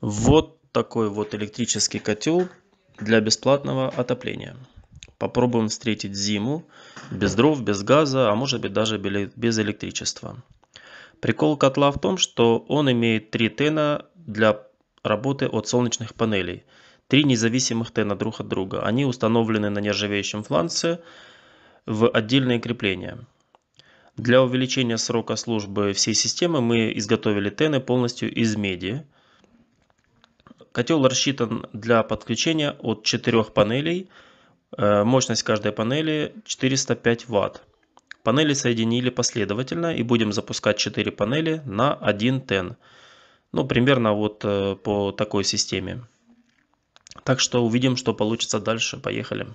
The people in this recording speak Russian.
Вот такой вот электрический котел для бесплатного отопления. Попробуем встретить зиму без дров, без газа, а может быть даже без электричества. Прикол котла в том, что он имеет три тена для работы от солнечных панелей. Три независимых тена друг от друга. Они установлены на нержавеющем фланце в отдельные крепления. Для увеличения срока службы всей системы мы изготовили тены полностью из меди. Котел рассчитан для подключения от 4 панелей. Э, мощность каждой панели 405 Вт. Панели соединили последовательно и будем запускать 4 панели на 1 тен. Ну, примерно вот э, по такой системе. Так что увидим, что получится дальше. Поехали.